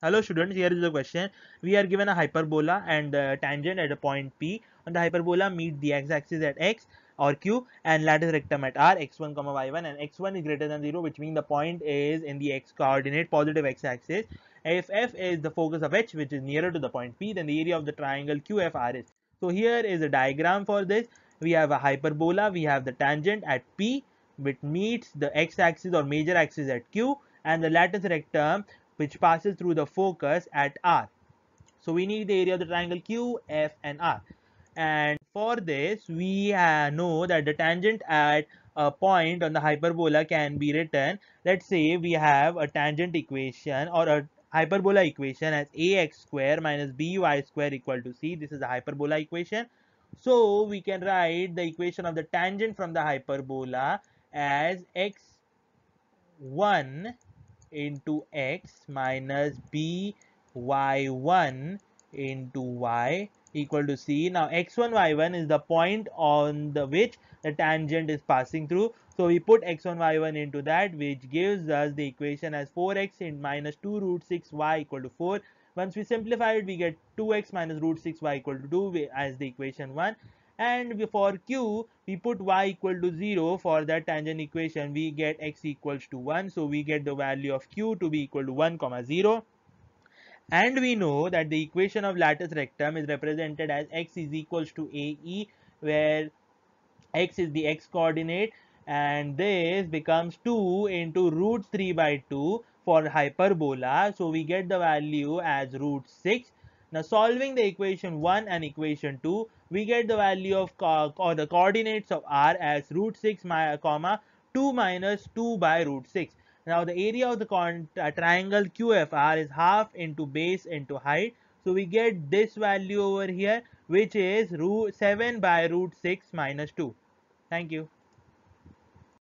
Hello students, here is the question. We are given a hyperbola and the tangent at a point P. On the hyperbola, meet the x-axis at x or q and latus rectum at r, x1, comma y1 and x1 is greater than 0 which means the point is in the x coordinate positive x-axis. If f is the focus of h which is nearer to the point P, then the area of the triangle QFR is. So here is a diagram for this. We have a hyperbola, we have the tangent at P which meets the x-axis or major axis at q and the latus rectum which passes through the focus at R. So we need the area of the triangle Q, F and R. And for this, we know that the tangent at a point on the hyperbola can be written. Let's say we have a tangent equation or a hyperbola equation as ax square minus by square equal to c. This is the hyperbola equation. So we can write the equation of the tangent from the hyperbola as x1 into x minus b y1 into y equal to c. Now x1 y1 is the point on the which the tangent is passing through. So we put x1 y1 into that which gives us the equation as 4x in minus 2 root 6y equal to 4. Once we simplify it we get 2x minus root 6y equal to 2 as the equation 1 and for q we put y equal to 0 for that tangent equation we get x equals to 1 so we get the value of q to be equal to 1 comma 0 and we know that the equation of latus rectum is represented as x is equals to ae where x is the x coordinate and this becomes 2 into root 3 by 2 for hyperbola so we get the value as root 6 now solving the equation 1 and equation 2, we get the value of or the coordinates of r as root 6 comma 2 minus 2 by root 6. Now the area of the uh, triangle QFR is half into base into height. So we get this value over here which is root 7 by root 6 minus 2. Thank you.